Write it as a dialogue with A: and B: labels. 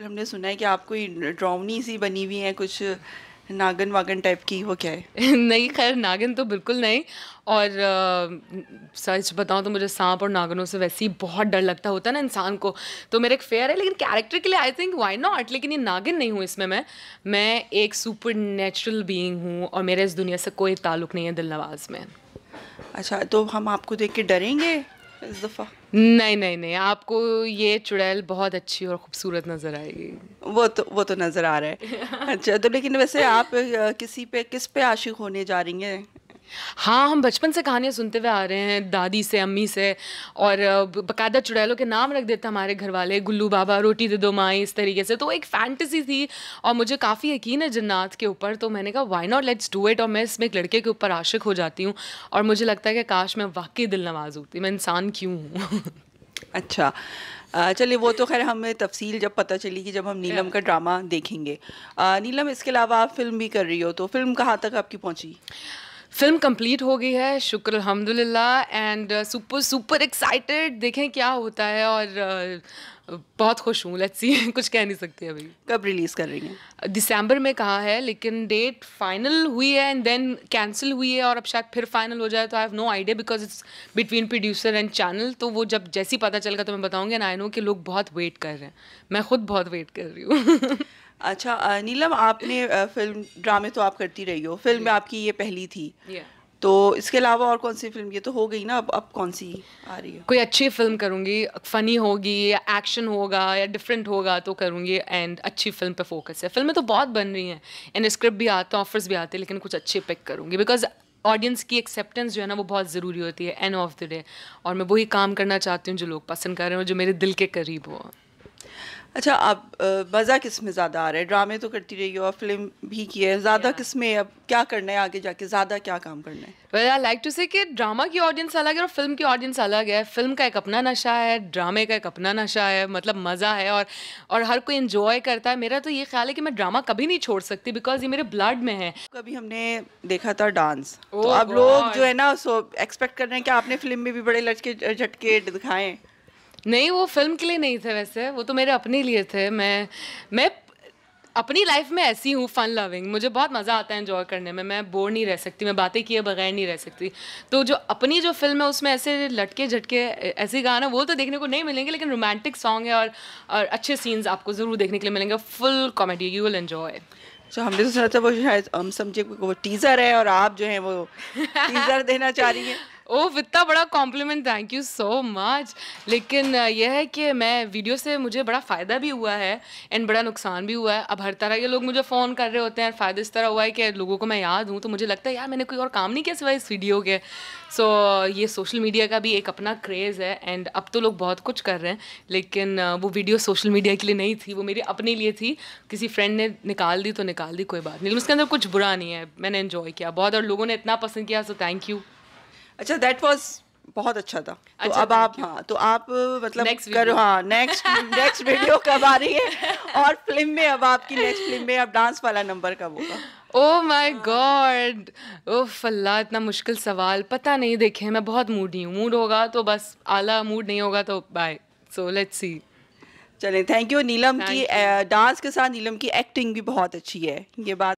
A: बिल्कुल हमने सुना है कि आप कोई ड्राउनी सी बनी हुई है कुछ नागन वागन टाइप की वो क्या
B: है नहीं खैर नागन तो बिल्कुल नहीं और सच बताऊँ तो मुझे सांप और नागनों से वैसे ही बहुत डर लगता होता है ना इंसान को तो मेरा एक फेयर है लेकिन कैरेक्टर के लिए आई थिंक वाई नॉट लेकिन ये नागिन नहीं हूँ इसमें मैं मैं एक सुपर नेचुरल बींग हूँ और मेरे इस दुनिया से कोई ताल्लुक नहीं है दिल नवाज में अच्छा तो हम आपको देख के डरेंगे इस दफ़ा नहीं नहीं नहीं आपको ये चुड़ैल बहुत अच्छी और ख़ूबसूरत नज़र
A: आएगी वो तो वो तो नज़र आ रहा है अच्छा तो लेकिन वैसे आप किसी पे किस पे आशिक होने जा रही हैं
B: हाँ हम बचपन से कहानियाँ सुनते हुए आ रहे हैं दादी से अम्मी से और बकायदा चुड़ैलों के नाम रख देते हमारे घर वाले गुल्लू बाबा रोटी दे दो माई इस तरीके से तो एक फैंटेसी थी और मुझे काफ़ी यकीन है जन्नात के ऊपर तो मैंने कहा why not let's do it और मैं इसमें एक लड़के के ऊपर आशिक हो जाती हूँ और मुझे लगता है कि काश मैं वाकई दिल नवाज होती मैं इंसान क्यों हूँ अच्छा चलिए वो तो खैर हमें तफसील जब पता चली
A: कि जब हम नीलम का ड्रामा देखेंगे नीलम इसके अलावा आप फिल्म भी कर रही हो तो फिल्म कहाँ तक आपकी
B: पहुँची फिल्म कंप्लीट हो गई है शुक्र अलहमदिल्ला एंड सुपर सुपर एक्साइटेड देखें क्या होता है और uh, बहुत खुश हूँ लेट्स सी कुछ कह नहीं सकते अभी कब रिलीज़ कर रही हैं दिसंबर में कहा है लेकिन डेट फाइनल हुई है एंड देन कैंसिल हुई है और अब शायद फिर फाइनल हो जाए तो I have no idea because it's between producer and channel तो वो जब जैसी पता चलेगा तो मैं बताऊँगी एंड आई नो कि लोग बहुत वेट कर रहे हैं मैं खुद बहुत वेट कर रही हूँ
A: अच्छा नीलम आपने फिल्म ड्रामे तो आप करती रही हो फिल्म में आपकी ये पहली थी तो इसके अलावा और कौन सी फिल्म ये तो हो गई ना अब अब कौन सी
B: आ रही है कोई अच्छी फिल्म करूँगी फनी होगी या एक्शन होगा या डिफरेंट होगा तो करूँगी एंड अच्छी फिल्म पे फोकस है फिल्में तो बहुत बन रही हैं एंड स्क्रिप्ट भी आते हैं ऑफर्स भी आते हैं लेकिन कुछ अच्छे पिक करूँगी बिकॉज ऑडियंस की एक्सेप्टेंस जो है ना वो बहुत ज़रूरी होती है एंड ऑफ द डे और मैं वही काम करना चाहती हूँ जो लोग पसंद कर रहे हो जो मेरे दिल के करीब हो अच्छा आप
A: मज़ा किस में ज़्यादा आ रहा है ड्रामे तो करती रही हो और फिल्म भी की है ज़्यादा किस में अब क्या करना है आगे जाके ज़्यादा क्या काम करना है
B: वे आई लाइक टू से कि ड्रामा की ऑडियंस अलग है और फिल्म की ऑडियंस अलग है फिल्म का एक अपना नशा है ड्रामे का एक अपना नशा है मतलब मज़ा है और और हर कोई इन्जॉय करता है मेरा तो ये ख्याल है कि मैं ड्रामा कभी नहीं छोड़ सकती बिकॉज ये मेरे ब्लड में है कभी
A: हमने देखा था डांस तो oh अब लोग जो है
B: ना सो एक्सपेक्ट कर रहे हैं कि आपने फिल्म में भी बड़े लटके झटके दिखाएं नहीं वो फिल्म के लिए नहीं थे वैसे वो तो मेरे अपने लिए थे मैं मैं अपनी लाइफ में ऐसी हूँ फन लविंग मुझे बहुत मज़ा आता है इन्जॉय करने में मैं बोर नहीं रह सकती मैं बातें किए बगैर नहीं रह सकती तो जो अपनी जो फिल्म है उसमें ऐसे लटके झटके ऐसे गाना वो तो देखने को नहीं मिलेंगे लेकिन रोमांटिक सॉन्ग है और और अच्छे सीन्स आपको ज़रूर देखने के लिए मिलेंगे full comedy you will enjoy so हमने तो
A: सुना था वो शायद हम समझे वो टीज़र
B: है और आप जो है वो टीज़र देना चाह रही हैं ओह इतना बड़ा compliment thank you so much लेकिन यह है कि मैं वीडियो से मुझे बड़ा फ़ायदा भी हुआ है एंड बड़ा नुकसान भी हुआ है अब हर तरह के लोग मुझे फ़ोन कर रहे होते हैं फ़ायदा इस तरह हुआ है कि लोगों को मैं याद हूँ तो मुझे लगता है यार मैंने कोई और काम नहीं किया सिवाय इस वीडियो के सो so, ये सोशल मीडिया का भी एक अपना क्रेज़ है एंड अब तो लोग बहुत कुछ कर रहे हैं लेकिन वो वीडियो सोशल मीडिया के लिए नहीं थी वो मेरी अपने लिए थी किसी फ्रेंड ने निकाल दी तो निकाल दी कोई बात नहीं लेकिन उसके अंदर कुछ बुरा नहीं है मैंने इन्जॉय किया बहुत और लोगों ने इतना पसंद किया सो थैंक यू अच्छा दैट वाज बहुत अच्छा था तो अच्छा, तो अब आप हाँ
A: तो आप uh, मतलब करो हाँ नेक्स्ट
B: नेक्स्ट वीडियो कब आ रही है
A: और फिल्म में अब आपकी नेक्स्ट फिल्म में अब डांस वाला नंबर कब होगा
B: ओ माई गॉड ओह अल्लाह इतना मुश्किल सवाल पता नहीं देखे मैं बहुत मूडी हूँ मूड होगा तो बस आला मूड नहीं होगा तो बाय सो लेट्स सी चलें थैंक यू नीलम की
A: डांस uh, के साथ नीलम की एक्टिंग भी बहुत अच्छी है ये बात